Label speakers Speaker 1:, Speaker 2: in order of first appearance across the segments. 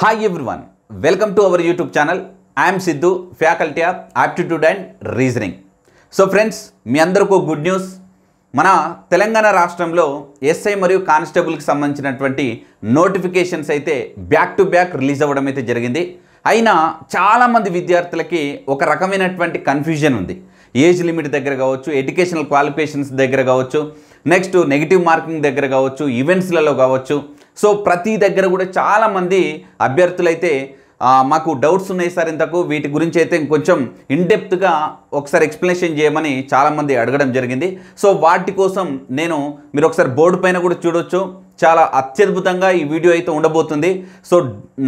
Speaker 1: hi everyone welcome to our YouTube channel I'm Siddhu faculty of aptitude and reasoning so friends మీ అందరికీ good news మన తెలంగాణ రాష్ట్రంలో SI మరియు కానిస్టేబుల్కి సంబంధించినటువంటి నోటిఫికేషన్స్ అయితే బ్యాక్ టు బ్యాక్ రిలీజ్ అవ్వడం అయితే జరిగింది అయినా చాలామంది విద్యార్థులకి ఒక రకమైనటువంటి కన్ఫ్యూజన్ ఉంది ఏజ్ లిమిట్ దగ్గర కావచ్చు ఎడ్యుకేషనల్ క్వాలిఫికేషన్స్ దగ్గర కావచ్చు నెక్స్ట్ నెగిటివ్ మార్కింగ్ దగ్గర కావచ్చు ఈవెంట్స్లలో కావచ్చు సో ప్రతి దగ్గర కూడా చాలామంది అభ్యర్థులైతే మాకు డౌట్స్ ఉన్నాయి సార్ ఇంతకు వీటి గురించి అయితే కొంచెం ఇన్డెప్త్గా ఒకసారి ఎక్స్ప్లెనేషన్ చేయమని చాలామంది అడగడం జరిగింది సో వాటి కోసం నేను మీరు ఒకసారి బోర్డు పైన కూడా చూడొచ్చు చాలా అత్యద్భుతంగా ఈ వీడియో అయితే ఉండబోతుంది సో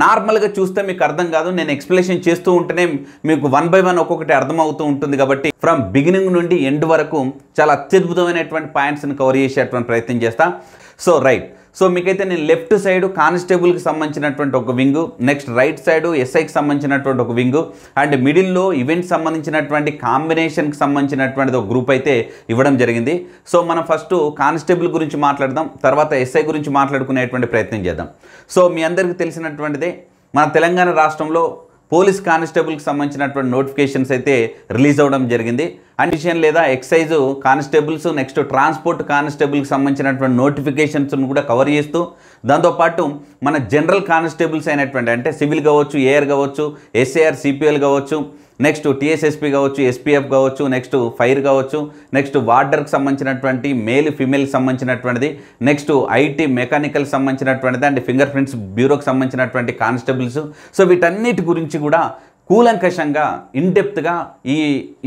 Speaker 1: నార్మల్గా చూస్తే మీకు అర్థం కాదు నేను ఎక్స్ప్లెనేషన్ చేస్తూ ఉంటేనే మీకు వన్ బై వన్ ఒక్కొక్కటి అర్థమవుతూ ఉంటుంది కాబట్టి ఫ్రమ్ బిగినింగ్ నుండి ఎండ్ వరకు చాలా అత్యద్భుతమైనటువంటి పాయింట్స్ని కవర్ చేసేటువంటి ప్రయత్నం చేస్తాను సో రైట్ సో మీకైతే నేను లెఫ్ట్ సైడ్ కానిస్టేబుల్కి సంబంధించినటువంటి ఒక వింగ్ నెక్స్ట్ రైట్ సైడ్ ఎస్ఐకి సంబంధించినటువంటి ఒక వింగ్ అండ్ మిడిల్లో ఈవెంట్ సంబంధించినటువంటి కాంబినేషన్కి సంబంధించినటువంటిది ఒక గ్రూప్ అయితే ఇవ్వడం జరిగింది సో మనం ఫస్ట్ కానిస్టేబుల్ గురించి మాట్లాడదాం తర్వాత ఎస్ఐ గురించి మాట్లాడుకునేటువంటి ప్రయత్నం చేద్దాం సో మీ అందరికీ తెలిసినటువంటిదే మన తెలంగాణ రాష్ట్రంలో పోలీస్ కానిస్టేబుల్కి సంబంధించినటువంటి నోటిఫికేషన్స్ అయితే రిలీజ్ అవ్వడం జరిగింది అడ్మిషన్ లేదా ఎక్సైజ్ కానిస్టేబుల్స్ నెక్స్ట్ ట్రాన్స్పోర్ట్ కానిస్టేబుల్కి సంబంధించినటువంటి నోటిఫికేషన్స్ను కూడా కవర్ చేస్తూ దాంతోపాటు మన జనరల్ కానిస్టేబుల్స్ అయినటువంటి అంటే సివిల్ కావచ్చు ఏఆర్ కావచ్చు ఎస్ఏఆర్ సిపిఎల్ కావచ్చు నెక్స్ట్ టీఎస్ఎస్పి కావచ్చు ఎస్పీఎఫ్ కావచ్చు నెక్స్ట్ ఫైర్ కావచ్చు నెక్స్ట్ వార్డర్కి సంబంధించినటువంటి మేల్ ఫిమేల్కి సంబంధించినటువంటిది నెక్స్ట్ ఐటీ మెకానికల్ సంబంధించినటువంటిది అండ్ ఫింగర్ ప్రింట్స్ బ్యూరోకి సంబంధించినటువంటి కానిస్టేబుల్స్ సో వీటన్నిటి గురించి కూడా కూలంకషంగా ఇన్డెప్త్గా ఈ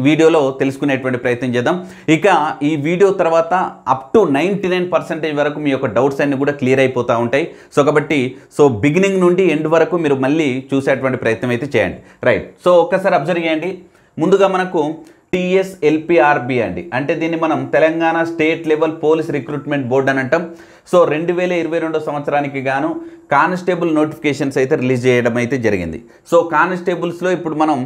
Speaker 1: వీడియోలో తెలుసుకునేటువంటి ప్రయత్నం చేద్దాం ఇక ఈ వీడియో తర్వాత up to ninety nine percentage వరకు మీ యొక్క డౌట్స్ అన్నీ కూడా క్లియర్ అయిపోతూ ఉంటాయి సో కాబట్టి సో బిగినింగ్ నుండి ఎండ్ వరకు మీరు మళ్ళీ చూసేటువంటి ప్రయత్నం అయితే చేయండి రైట్ సో ఒక్కసారి అబ్జర్వ్ చేయండి ముందుగా మనకు టిఎస్ఎల్పిఆర్బి అండి అంటే దీన్ని మనం Telangana state level police recruitment board అని అంటాం సో రెండు వేల ఇరవై రెండో సంవత్సరానికి గాను కానిస్టేబుల్ నోటిఫికేషన్స్ అయితే రిలీజ్ చేయడం అయితే జరిగింది సో కానిస్టేబుల్స్లో ఇప్పుడు మనం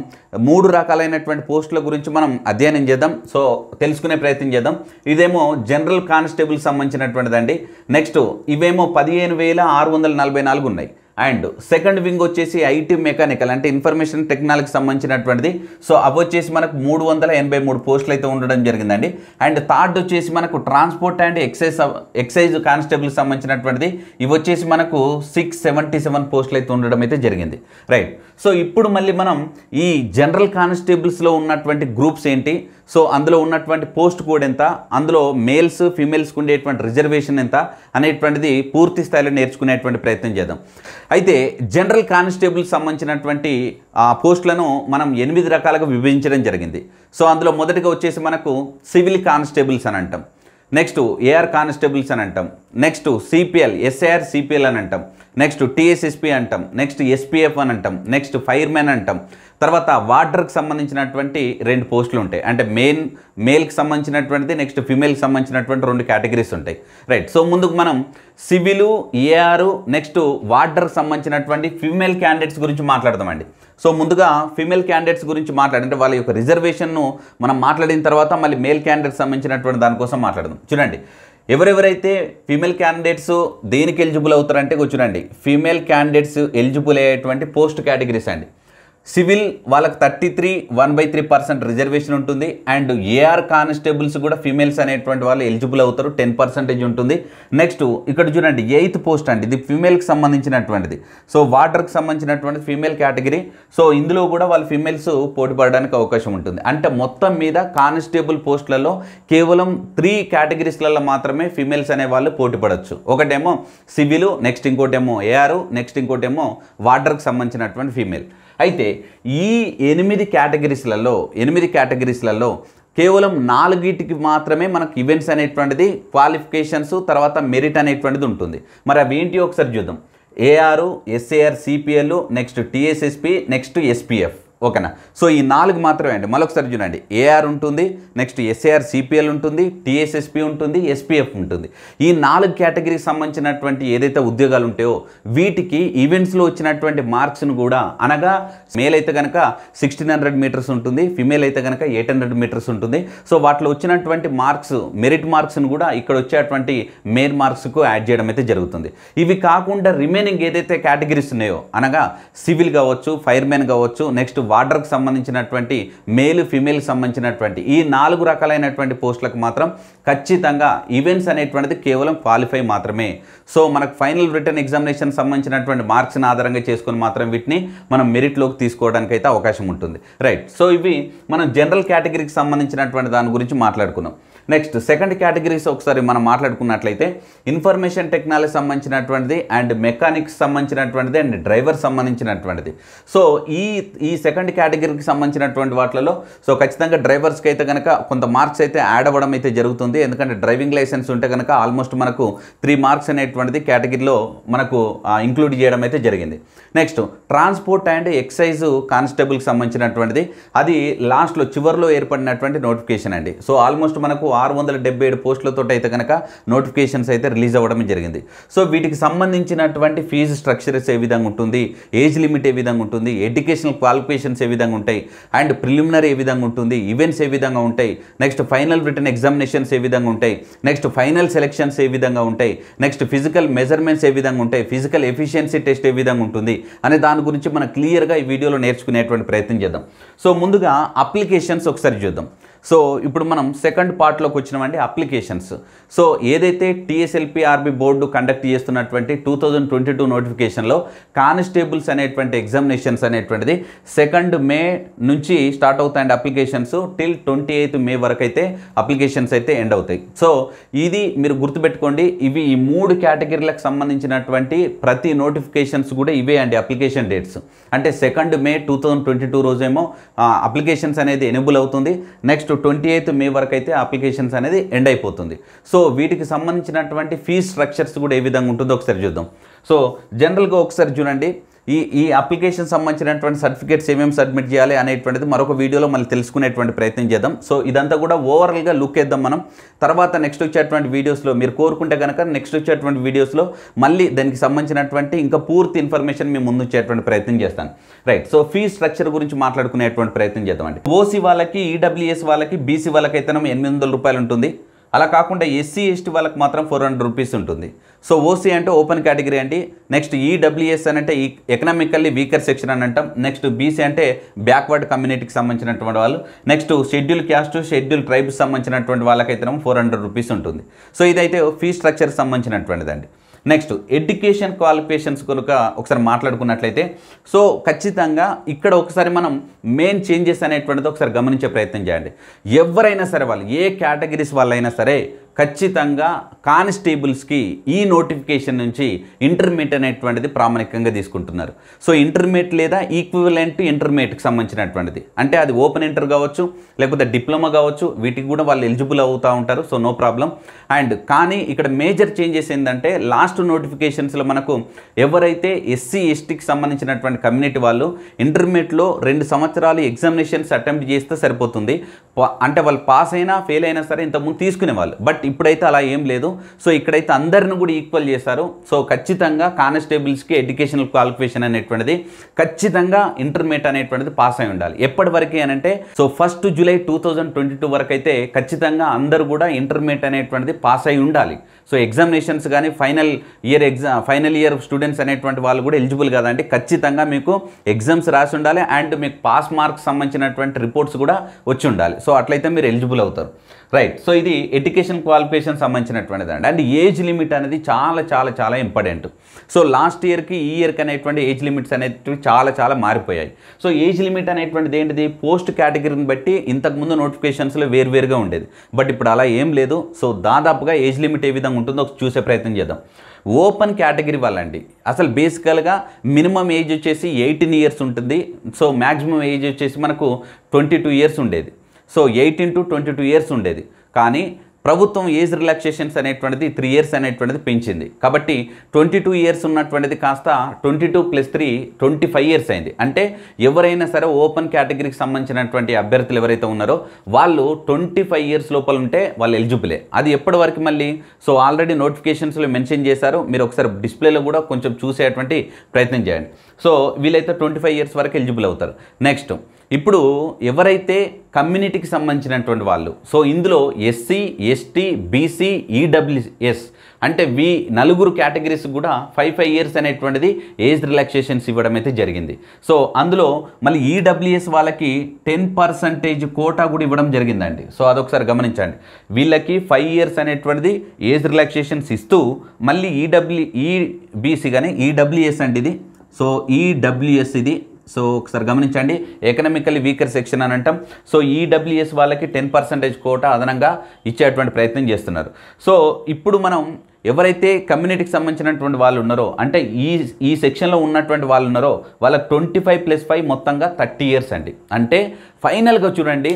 Speaker 1: మూడు రకాలైనటువంటి పోస్టుల గురించి మనం అధ్యయనం చేద్దాం సో తెలుసుకునే ప్రయత్నం చేద్దాం ఇదేమో జనరల్ కానిస్టేబుల్ సంబంధించినటువంటిదండి నెక్స్ట్ ఇవేమో పదిహేను వేల ఆరు వందల నలభై నాలుగు ఉన్నాయి అండ్ సెకండ్ వింగ్ వచ్చేసి ఐటీ మెకానికల్ అంటే ఇన్ఫర్మేషన్ టెక్నాలజీకి సంబంధించినటువంటిది సో అవి వచ్చేసి మనకు మూడు వందల ఎనభై మూడు పోస్టులు అయితే ఉండడం జరిగిందండి అండ్ థర్డ్ వచ్చేసి మనకు ట్రాన్స్పోర్ట్ అండ్ ఎక్సైజ్ ఎక్సైజ్ కానిస్టేబుల్కి సంబంధించినటువంటిది ఇవి వచ్చేసి మనకు సిక్స్ సెవెంటీ సెవెన్ పోస్టులు అయితే ఉండడం అయితే జరిగింది రైట్ సో ఇప్పుడు మళ్ళీ మనం ఈ జనరల్ కానిస్టేబుల్స్లో ఉన్నటువంటి గ్రూప్స్ ఏంటి సో అందులో ఉన్నటువంటి పోస్ట్ కోడ్ ఎంత అందులో మేల్స్ ఫీమేల్స్కి ఉండేటువంటి రిజర్వేషన్ ఎంత అనేటువంటిది పూర్తి స్థాయిలో నేర్చుకునేటువంటి ప్రయత్నం చేద్దాం అయితే జనరల్ కానిస్టేబుల్కి సంబంధించినటువంటి ఆ పోస్టులను మనం ఎనిమిది రకాలుగా విభజించడం జరిగింది సో అందులో మొదటగా వచ్చేసి మనకు సివిల్ కానిస్టేబుల్స్ అని అంటాం నెక్స్ట్ ఏఆర్ కానిస్టేబుల్స్ అని అంటాం నెక్స్ట్ సిపిఎల్ ఎస్ఏఆర్ సిపిఎల్ అని అంటాం నెక్స్ట్ టీఎస్ఎస్పి అంటాం నెక్స్ట్ ఎస్పీఎఫ్ అని అంటాం నెక్స్ట్ ఫైర్మెన్ అంటాం తర్వాత వాటర్కి సంబంధించినటువంటి రెండు పోస్టులు ఉంటాయి అంటే మెయిన్ మేల్కి సంబంధించినటువంటిది నెక్స్ట్ ఫిమేల్కి సంబంధించినటువంటి రెండు కేటగిరీస్ ఉంటాయి రైట్ సో ముందుకు మనం సివిలు ఏఆర్ నెక్స్ట్ వాటర్కి సంబంధించినటువంటి ఫిమేల్ క్యాండిడేట్స్ గురించి మాట్లాడదామండి సో ముందుగా ఫిమేల్ క్యాండిడేట్స్ గురించి మాట్లాడంటే వాళ్ళ యొక్క రిజర్వేషన్ను మనం మాట్లాడిన తర్వాత మళ్ళీ మేల్ క్యాండిడేట్స్ సంబంధించినటువంటి దానికోసం మాట్లాడదాం చూడండి ఎవరెవరైతే ఫీమేల్ క్యాండిడేట్స్ దేనికి ఎలిజిబుల్ అవుతారంటే చూడండి ఫీమేల్ క్యాండిడేట్స్ ఎలిజిబుల్ అయ్యేటువంటి పోస్ట్ కేటగిరీస్ అండి సివిల్ వాళ్ళకి thirty three one by three percent reservation ఉంటుంది అండ్ ఏఆర్ కానిస్టేబుల్స్ కూడా ఫీమేల్స్ అనేటువంటి వాళ్ళు ఎలిజిబుల్ అవుతారు టెన్ పర్సెంటేజ్ ఉంటుంది నెక్స్ట్ ఇక్కడ చూడండి ఎయిత్ పోస్ట్ అండి ఇది ఫీమేల్కి సంబంధించినటువంటిది సో వాటర్కి సంబంధించినటువంటి ఫీమేల్ కేటగిరీ సో ఇందులో కూడా వాళ్ళు ఫీమేల్స్ పోటీపడడానికి అవకాశం ఉంటుంది అంటే మొత్తం మీద కానిస్టేబుల్ పోస్టులలో కేవలం త్రీ కేటగిరీస్లలో మాత్రమే ఫీమేల్స్ అనే వాళ్ళు పోటీపడవచ్చు ఒకటేమో సివిల్ నెక్స్ట్ ఇంకోటేమో ఏఆర్ నెక్స్ట్ ఇంకోటేమో వాటర్కి సంబంధించినటువంటి ఫీమేల్ అయితే ఈ ఎనిమిది కేటగిరీస్లలో ఎనిమిది కేటగిరీస్లలో కేవలం నాలుగిటికి మాత్రమే మనకు ఈవెంట్స్ అనేటువంటిది క్వాలిఫికేషన్స్ తర్వాత మెరిట్ అనేటువంటిది ఉంటుంది మరి అవి ఏంటి ఒకసారి చూద్దాం AR SAR CPL next TSSP next SPF ఓకేనా సో ఈ నాలుగు మాత్రమే అండి మరొకసారి చూడండి ఏఆర్ ఉంటుంది నెక్స్ట్ ఎస్ఏఆర్ సిపిఎల్ ఉంటుంది టీఎస్ఎస్పి ఉంటుంది ఎస్పీఎఫ్ ఉంటుంది ఈ నాలుగు కేటగిరీకి సంబంధించినటువంటి ఏదైతే ఉద్యోగాలు ఉంటాయో వీటికి ఈవెంట్స్లో వచ్చినటువంటి మార్క్స్ను కూడా అనగా మేల్ అయితే కనుక సిక్స్టీన్ హండ్రెడ్ మీటర్స్ ఉంటుంది ఫిమేల్ అయితే కనుక ఎయిట్ హండ్రెడ్ మీటర్స్ ఉంటుంది సో వాటిలో వచ్చినటువంటి మార్క్స్ మెరిట్ మార్క్స్ను కూడా ఇక్కడ వచ్చేటువంటి మెయిన్ మార్క్స్కు యాడ్ చేయడం అయితే జరుగుతుంది ఇవి కాకుండా రిమైనింగ్ ఏదైతే కేటగిరీస్ ఉన్నాయో అనగా సివిల్ కావచ్చు ఫైర్మెన్ కావచ్చు నెక్స్ట్ వార్డర్కి సంబంధించినటువంటి మేలు ఫిమేల్ సంబంధించినటువంటి ఈ నాలుగు రకాలైనటువంటి పోస్టులకు మాత్రం ఖచ్చితంగా ఈవెంట్స్ అనేటువంటిది కేవలం క్వాలిఫై మాత్రమే సో మనకు ఫైనల్ రిటర్న్ ఎగ్జామినేషన్ సంబంధించినటువంటి మార్క్స్ని ఆధారంగా చేసుకుని మాత్రం వీటిని మనం మెరిట్లోకి తీసుకోవడానికి అయితే అవకాశం ఉంటుంది రైట్ సో ఇవి మనం జనరల్ కేటగిరీకి సంబంధించినటువంటి దాని గురించి మాట్లాడుకున్నాం నెక్స్ట్ సెకండ్ కేటగిరీస్ ఒకసారి మనం మాట్లాడుకున్నట్లయితే ఇన్ఫర్మేషన్ టెక్నాలజీ సంబంధించినటువంటిది అండ్ మెకానిక్స్ సంబంధించినటువంటిది అండ్ డ్రైవర్ సంబంధించినటువంటిది సో ఈ ఈ సెకండ్ కేటగిరీకి సంబంధించినటువంటి వాటిలో సో ఖచ్చితంగా డ్రైవర్స్కి అయితే కనుక కొంత మార్క్స్ అయితే యాడ్ అవ్వడం అయితే జరుగుతుంది ఎందుకంటే డ్రైవింగ్ లైసెన్స్ ఉంటే కనుక ఆల్మోస్ట్ మనకు త్రీ మార్క్స్ అనేటువంటిది కేటగిరీలో మనకు ఇంక్లూడ్ చేయడం అయితే జరిగింది నెక్స్ట్ ట్రాన్స్పోర్ట్ అండ్ ఎక్సైజ్ కానిస్టేబుల్కి సంబంధించినటువంటిది అది లాస్ట్లో చివరిలో ఏర్పడినటువంటి నోటిఫికేషన్ అండి సో ఆల్మోస్ట్ మనకు ఆరు వందల డెబ్బై ఏడు పోస్టులతో అయితే కనుక నోటిఫికేషన్స్ అయితే రిలీజ్ అవ్వడం జరిగింది సో వీటికి సంబంధించినటువంటి ఫీజు స్ట్రక్చర్స్ ఏ విధంగా ఉంటుంది ఏజ్ లిమిట్ ఏ విధంగా ఉంటుంది ఎడ్యుకేషనల్ క్వాలిఫికేషన్ ఎగ్జామినేషన్స్ ఏ విధంగా ఉంటాయి అండ్ ప్రిలిమినరీ ఏ విధంగా ఉంటుంది ఈవెంట్స్ ఏ విధంగా ఉంటాయి నెక్స్ట్ ఫైనల్ రిటర్న్ ఎగ్జామినేషన్స్ ఏ విధంగా ఉంటాయి నెక్స్ట్ ఫైనల్ సెలెక్షన్స్ ఏ విధంగా ఉంటాయి నెక్స్ట్ ఫిజికల్ మెజర్మెంట్స్ ఏ విధంగా ఉంటాయి ఫిజికల్ ఎఫిషియన్సీ టెస్ట్ ఏ విధంగా ఉంటుంది అనే దాని గురించి మనం క్లియర్గా ఈ వీడియోలో నేర్చుకునేటువంటి ప్రయత్నం చేద్దాం సో ముందుగా అప్లికేషన్స్ ఒకసారి చూద్దాం సో ఇప్పుడు మనం సెకండ్ పార్ట్లోకి వచ్చినామండి అప్లికేషన్స్ సో ఏదైతే టీఎస్ఎల్పిఆర్బి బోర్డు కండక్ట్ చేస్తున్నటువంటి టూ థౌజండ్ ట్వంటీ టూ నోటిఫికేషన్లో కానిస్టేబుల్స్ అనేటువంటి ఎగ్జామినేషన్స్ అనేటువంటిది సెకండ్ మే నుంచి స్టార్ట్ అవుతాయండి applications till twenty eighth May వరకు అయితే అప్లికేషన్స్ అయితే ఎండ్ అవుతాయి సో ఇది మీరు గుర్తుపెట్టుకోండి ఇవి ఈ మూడు కేటగిరీలకు సంబంధించినటువంటి ప్రతి నోటిఫికేషన్స్ కూడా ఇవే అండి అప్లికేషన్ డేట్స్ అంటే second May two thousand twenty two రోజేమో అప్లికేషన్స్ అనేది ఎనేబుల్ అవుతుంది నెక్స్ట్ ట్వంటీ ఎయిత్ మే వరకు అయితే అప్లికేషన్స్ అనేది ఎండ్ అయిపోతుంది సో వీటికి సంబంధించినటువంటి ఫీ స్ట్రక్చర్స్ కూడా ఏ విధంగా ఉంటుందో ఒకసారి చూద్దాం సో జనరల్గా ఒకసారి చూడండి ఈ ఈ అప్లికేషన్ సంబంధించినటువంటి సర్టిఫికేట్స్ ఏమేమి సబ్మిట్ చేయాలి అనేటువంటిది మరొక వీడియోలో మనం తెలుసుకునేటువంటి ప్రయత్నం చేద్దాం సో ఇదంతా కూడా ఓవరాల్గా లుక్ వేద్దాం మనం తర్వాత నెక్స్ట్ వచ్చేటువంటి వీడియోస్లో మీరు కోరుకుంటే కనుక నెక్స్ట్ వచ్చేటువంటి వీడియోస్లో మళ్ళీ దానికి సంబంధించినటువంటి ఇంకా పూర్తి ఇన్ఫర్మేషన్ మేము ముందు వచ్చేటువంటి ప్రయత్నం చేస్తాను రైట్ సో ఫీ స్ట్రక్చర్ గురించి మాట్లాడుకునేటువంటి ప్రయత్నం చేద్దామండి ఓసీ వాళ్ళకి ఈడబ్ల్యూఎస్ e వాళ్ళకి బీసీ వాళ్ళకి అయితే ఎనిమిది వందల రూపాయలు ఉంటుంది అలా కాకుండా ఎస్సీ ఎస్టీ వాళ్ళకి మాత్రం ఫోర్ హండ్రెడ్ రూపీస్ ఉంటుంది సో ఓసీ అంటే ఓపెన్ కేటగిరీ అండి నెక్స్ట్ ఈడబ్ల్యూఎస్ అని అంటే ఎకనామికల్లీ వీకర్ సెక్షన్ అని అంటాం నెక్స్ట్ బీసీ అంటే బ్యాక్వర్డ్ కమ్యూనిటీకి సంబంధించినటువంటి వాళ్ళు next schedule caste schedule tribes సంబంధించినటువంటి వాళ్ళకైతేనేమో ఫోర్ హండ్రెడ్ రూపీస్ ఉంటుంది సో ఇదైతే ఫీ స్ట్రక్చర్కి సంబంధించినటువంటిదండి నెక్స్ట్ ఎడ్యుకేషన్ క్వాలిఫికేషన్స్ కనుక ఒకసారి మాట్లాడుకున్నట్లయితే సో ఖచ్చితంగా ఇక్కడ ఒకసారి మనం మెయిన్ చేంజెస్ అనేటువంటిది ఒకసారి గమనించే ప్రయత్నం చేయండి ఎవరైనా సరే వాళ్ళు ఏ కేటగిరీస్ వాళ్ళైనా సరే ఖచ్చితంగా కానిస్టేబుల్స్కి ఈ నోటిఫికేషన్ నుంచి ఇంటర్మీట్ అనేటువంటిది ప్రామాణికంగా తీసుకుంటున్నారు సో ఇంటర్మీట్ లేదా ఈక్వివలెంట్ ఇంటర్మీడియట్కి సంబంధించినటువంటిది అంటే అది ఓపెన్ ఇంటర్ కావచ్చు లేకపోతే డిప్లొమా కావచ్చు వీటికి కూడా వాళ్ళు ఎలిజిబుల్ అవుతూ ఉంటారు సో నో ప్రాబ్లం అండ్ కానీ ఇక్కడ మేజర్ చేంజెస్ ఏంటంటే లాస్ట్ నోటిఫికేషన్స్లో మనకు ఎవరైతే ఎస్సీ ఎస్టీకి సంబంధించినటువంటి కమ్యూనిటీ వాళ్ళు ఇంటర్మీడియట్లో రెండు సంవత్సరాలు ఎగ్జామినేషన్స్ అటెంప్ట్ చేస్తే సరిపోతుంది అంటే వాళ్ళు పాస్ అయినా ఫెయిల్ అయినా సరే ఇంతకుముందు తీసుకునేవాళ్ళు బట్ ఇప్పుడైతే అలా ఏం లేదు సో ఇక్కడైతే అందరిని కూడా ఈక్వల్ చేశారు సో ఖచ్చితంగా కానిస్టేబుల్స్కి ఎడ్యుకేషనల్ క్వాలిఫికేషన్ అనేటువంటిది ఖచ్చితంగా ఇంటర్మీడియట్ అనేటువంటిది పాస్ అయి ఉండాలి ఎప్పటి వరకు అంటే so first July two thousand twenty two వరకు అయితే ఖచ్చితంగా అందరూ కూడా ఇంటర్మీడియట్ అనేటువంటిది పాస్ అయి ఉండాలి సో ఎగ్జామినేషన్స్ కానీ final year exam final year students అనేటువంటి వాళ్ళు కూడా ఎలిజిబుల్ కదండి ఖచ్చితంగా మీకు ఎగ్జామ్స్ రాసి ఉండాలి అండ్ మీకు పాస్ మార్క్స్ సంబంధించినటువంటి రిపోర్ట్స్ కూడా వచ్చి ఉండాలి సో అట్లయితే మీరు ఎలిజిబుల్ అవుతారు రైట్ సో ఇది ఎడ్యుకేషన్ క్వాలిఫికేషన్ సంబంధించినటువంటిది అండి అండ్ ఏజ్ లిమిట్ అనేది చాలా చాలా చాలా ఇంపార్టెంట్ సో లాస్ట్ ఇయర్కి ఈ ఇయర్కి అనేటువంటి ఏజ్ లిమిట్స్ అనేటివి చాలా చాలా మారిపోయాయి సో ఏజ్ లిమిట్ అనేటువంటిది ఏంటిది పోస్ట్ కేటగిరీని బట్టి ఇంతకుముందు నోటిఫికేషన్స్లో వేరువేరుగా ఉండేది బట్ ఇప్పుడు అలా ఏం లేదు సో దాదాపుగా ఏజ్ లిమిట్ ఏ విధంగా ఉంటుందో చూసే ప్రయత్నం చేద్దాం ఓపెన్ కేటగిరీ వాళ్ళండి అసలు బేసికల్గా మినిమం ఏజ్ వచ్చేసి ఎయిటీన్ ఇయర్స్ ఉంటుంది సో మ్యాక్సిమం ఏజ్ వచ్చేసి మనకు ట్వంటీ టూ ఇయర్స్ ఉండేది so eighteen to twenty two years ఉండేది కానీ ప్రభుత్వం ఏజ్ రిలాక్సేషన్స్ అనేటువంటిది త్రీ ఇయర్స్ అనేటువంటిది పెంచింది కాబట్టి ట్వంటీ టూ ఇయర్స్ ఉన్నటువంటిది కాస్త twenty two plus three twenty five years అయింది అంటే ఎవరైనా సరే ఓపెన్ కేటగిరీకి సంబంధించినటువంటి అభ్యర్థులు ఎవరైతే ఉన్నారో వాళ్ళు ట్వంటీ ఫైవ్ ఇయర్స్ లోపల ఉంటే వాళ్ళు ఎలిజిబులే అది ఎప్పటి వరకు మళ్ళీ సో ఆల్రెడీ నోటిఫికేషన్స్లో మెన్షన్ చేశారు మీరు ఒకసారి డిస్ప్లేలో కూడా కొంచెం చూసేటువంటి ప్రయత్నం చేయండి సో వీళ్ళైతే ట్వంటీ ఫైవ్ ఇయర్స్ వరకు ఎలిజిబుల్ అవుతారు నెక్స్ట్ ఇప్పుడు ఎవరైతే కమ్యూనిటీకి సంబంధించినటువంటి వాళ్ళు సో ఇందులో ఎస్సీ ఎస్టీ బీసీ ఈడబ్ల్యూఎస్ అంటే వీ నలుగురు కేటగిరీస్ కూడా ఫైవ్ ఫైవ్ ఇయర్స్ అనేటువంటిది ఏజ్ రిలాక్సేషన్స్ ఇవ్వడం అయితే జరిగింది సో అందులో మళ్ళీ ఈడబ్ల్యూఎస్ వాళ్ళకి టెన్ పర్సంటేజ్ కోటా కూడా ఇవ్వడం జరిగిందండి సో అదొకసారి గమనించండి వీళ్ళకి ఫైవ్ ఇయర్స్ అనేటువంటిది ఏజ్ రిలాక్సేషన్స్ ఇస్తూ మళ్ళీ ఈడబ్ల్యూ ఈబీసీ కానీ ఈడబ్ల్యూఎస్ అండి ఇది సో ఈడబ్ల్యూఎస్ ఇది సో ఒకసారి గమనించండి ఎకనామికలీ వీకర్ సెక్షన్ అని అంటాం సో ఈడబ్ల్యూఎస్ e వాళ్ళకి టెన్ పర్సెంటేజ్ కోట అదనంగా ఇచ్చేటువంటి ప్రయత్నం చేస్తున్నారు సో ఇప్పుడు మనం ఎవరైతే కమ్యూనిటీకి సంబంధించినటువంటి వాళ్ళు ఉన్నారో అంటే ఈ ఈ సెక్షన్లో ఉన్నటువంటి వాళ్ళు ఉన్నారో వాళ్ళకి ట్వంటీ ఫైవ్ ప్లస్ ఫైవ్ మొత్తంగా థర్టీ ఇయర్స్ అండి అంటే ఫైనల్గా చూడండి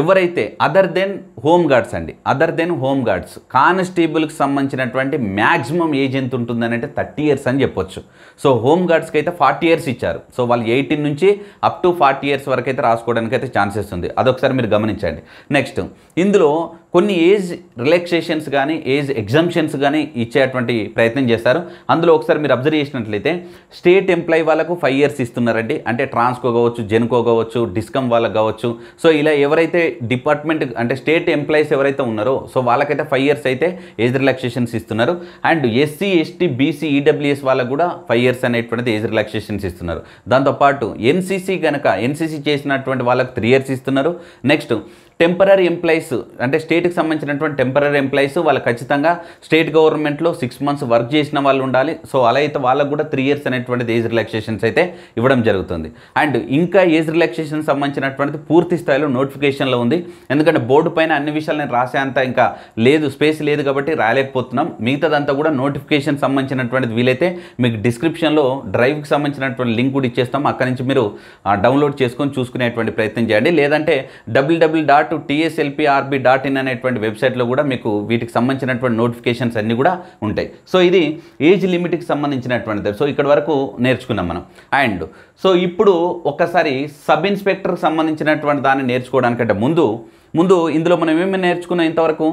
Speaker 1: ఎవరైతే అదర్ దెన్ హోమ్ గార్డ్స్ అండి అదర్ దెన్ హోమ్ గార్డ్స్ కానిస్టేబుల్కి సంబంధించినటువంటి మ్యాక్సిమం ఏజ్ ఎంత ఉంటుందని అంటే థర్టీ ఇయర్స్ అని చెప్పొచ్చు సో హోమ్ గార్డ్స్కి అయితే ఫార్టీ ఇయర్స్ ఇచ్చారు సో వాళ్ళు ఎయిటీన్ నుంచి అప్ టు ఫార్టీ ఇయర్స్ వరకు అయితే రాసుకోవడానికి అయితే ఛాన్సెస్ ఉంది అదొకసారి మీరు గమనించండి నెక్స్ట్ ఇందులో కొన్ని ఏజ్ రిలాక్సేషన్స్ కానీ ఏజ్ ఎగ్జామ్షన్స్ కానీ ఇచ్చేటువంటి ప్రయత్నం చేస్తారు అందులో ఒకసారి మీరు అబ్జర్వ్ చేసినట్లయితే స్టేట్ ఎంప్లాయీ వాళ్ళకు ఫైవ్ ఇయర్స్ ఇస్తున్నారండి అంటే ట్రాన్స్కో కావచ్చు జెన్కో కావచ్చు డిస్కమ్ వాళ్ళకు కావచ్చు సో ఇలా ఎవరైతే డిపార్ట్మెంట్ అంటే స్టేట్ ఎంప్లాయీస్ ఎవరైతే ఉన్నారో సో వాళ్ళకైతే ఫైవ్ ఇయర్స్ అయితే ఏజ్ రిలాక్సేషన్స్ ఇస్తున్నారు and SC ST BC EWS వాళ్ళకు కూడా ఫైవ్ ఇయర్స్ అనేటువంటిది ఏజ్ రిలాక్సేషన్స్ ఇస్తున్నారు దాంతోపాటు ఎన్సీసీ కనుక ఎన్సీసీ చేసినటువంటి వాళ్ళకు త్రీ ఇయర్స్ ఇస్తున్నారు నెక్స్ట్ టెంపరీ ఎంప్లాయీస్ అంటే స్టేట్కి సంబంధించినటువంటి టెంపరీ ఎంప్లాయీస్ వాళ్ళు ఖచ్చితంగా స్టేట్ గవర్నమెంట్లో సిక్స్ మంత్స్ వర్క్ చేసిన వాళ్ళు ఉండాలి సో అలా అయితే వాళ్ళకు కూడా త్రీ ఇయర్స్ అనేటువంటిది ఏజ్ రిలాక్సేషన్స్ అయితే ఇవ్వడం జరుగుతుంది అండ్ ఇంకా ఏజ్ రిలాక్సేషన్ సంబంధించినటువంటిది పూర్తి స్థాయిలో నోటిఫికేషన్లో ఉంది ఎందుకంటే బోర్డు పైన అన్ని విషయాలు నేను రాసేంత ఇంకా లేదు స్పేస్ లేదు కాబట్టి రాలేకపోతున్నాం మిగతాదంతా కూడా నోటిఫికేషన్ సంబంధించినటువంటిది వీలైతే మీకు డిస్క్రిప్షన్లో డ్రైవ్కి సంబంధించినటువంటి లింక్ కూడా ఇచ్చేస్తాం అక్కడి నుంచి మీరు డౌన్లోడ్ చేసుకొని చూసుకునేటువంటి ప్రయత్నం చేయండి లేదంటే డబ్ల్యూడబ్ల్యూ డాట్ పాటు టీఎస్ఎల్పిఆర్బి డాట్ ఇన్ అనేటువంటి వెబ్సైట్లో కూడా మీకు వీటికి సంబంధించినటువంటి నోటిఫికేషన్స్ అన్నీ కూడా ఉంటాయి సో ఇది ఏజ్ లిమిట్కి సంబంధించినటువంటిది సో ఇక్కడ వరకు నేర్చుకున్నాం మనం అండ్ సో ఇప్పుడు ఒక్కసారి సబ్ ఇన్స్పెక్టర్కి సంబంధించినటువంటి దాన్ని నేర్చుకోవడానికంటే ముందు ముందు ఇందులో మనం ఏమేమి నేర్చుకున్నాం ఇంతవరకు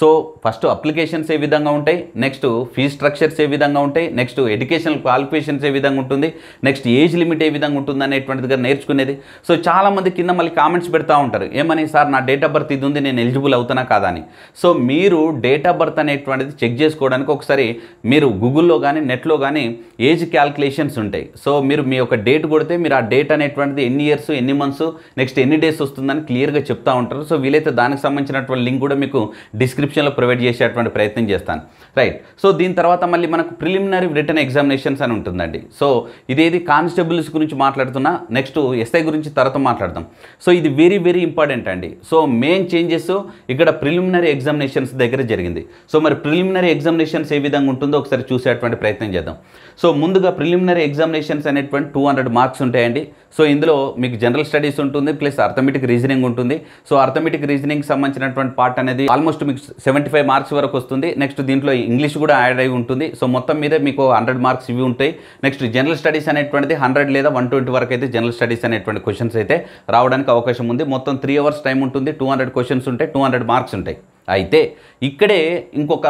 Speaker 1: సో ఫస్ట్ అప్లికేషన్స్ ఏ విధంగా ఉంటాయి నెక్స్ట్ ఫీజ్ స్ట్రక్చర్స్ ఏ విధంగా ఉంటాయి నెక్స్ట్ ఎడ్యుకేషనల్ క్వాలిఫికేషన్స్ ఏ విధంగా ఉంటుంది నెక్స్ట్ ఏజ్ లిమిట్ ఏ విధంగా ఉంటుంది దగ్గర నేర్చుకునేది సో చాలామంది కింద మళ్ళీ కామెంట్స్ పెడతా ఉంటారు ఏమని సార్ నా డేట్ ఆఫ్ బర్త్ ఇది ఉంది నేను ఎలిజిబుల్ అవుతానా కాదా అని సో మీరు డేట్ ఆఫ్ బర్త్ అనేటువంటిది చెక్ చేసుకోవడానికి ఒకసారి మీరు గూగుల్లో కానీ నెట్లో కానీ ఏజ్ క్యాల్కులేషన్స్ ఉంటాయి సో మీరు మీ యొక్క డేట్ కొడితే మీరు ఆ డేట్ అనేటువంటిది ఎన్ని ఇయర్స్ ఎన్ని మంత్స్ నెక్స్ట్ ఎన్ని డేస్ వస్తుందని క్లియర్గా చెప్తా ఉంటారు సో వీలైతే దానికి సంబంధించినటువంటి లింక్ కూడా మీకు డిస్క్రిప్షన్లో ప్రొవైడ్ చేసేటువంటి ప్రయత్నం చేస్తాను రైట్ సో దీని తర్వాత మళ్ళీ మనకు ప్రిలిమినరీ రిటర్న్ ఎగ్జామినేషన్స్ అని ఉంటుందండి సో ఇదేది కానిస్టేబుల్స్ గురించి మాట్లాడుతున్నా నెక్స్ట్ ఎస్ఐ గురించి తర్వాత మాట్లాడదాం సో ఇది వెరీ వెరీ ఇంపార్టెంట్ అండి సో మెయిన్ చేంజెస్ ఇక్కడ ప్రిలిమినరీ ఎగ్జామినేషన్స్ దగ్గర జరిగింది సో మరి ప్రిలిమినరీ ఎగ్జామినేషన్స్ ఏ విధంగా ఉంటుందో ఒకసారి చూసేటువంటి ప్రయత్నం చేద్దాం సో ముందుగా ప్రిలిమినరీ ఎగ్జామినేషన్స్ అనేటువంటి టూ హండ్రెడ్ మార్క్స్ ఉంటాయండి సో ఇందులో మీకు జనరల్ స్టడీస్ ఉంటుంది ప్లస్ అర్థమెటిక్ రీజనింగ్ ఉంటుంది సో అర్థమెటిక్ అథమెటిక్ రీజనింగ్ సంబంధించినటువంటి పార్ట్ అనేది ఆల్మోస్ట్ మీకు సెవెంటీ ఫైవ్ మార్క్స్ వరకు వస్తుంది నెక్స్ట్ దీంట్లో ఇంగ్లీష్ కూడా యాడ్ అయి ఉంటుంది సో మొత్తం మీద మీకు హండ్రెడ్ మార్క్స్ ఇవి ఉంటాయి నెక్స్ట్ జనరల్ స్టడీస్ అనేటువంటిది హండ్రెడ్ లేదా వన్ ట్వంటీ వరకు అయితే జనరల్ స్టడీస్ అనేటువంటి క్వశ్చన్స్ అయితే రావడానికి అవకాశం ఉంది మొత్తం త్రీ అవర్స్ టైం ఉంటుంది టూ హండ్రెడ్ క్వశ్చన్స్ ఉంటాయి టూ హండ్రెడ్ మార్క్స్ ఉంటాయి అయితే ఇక్కడే ఇంకొక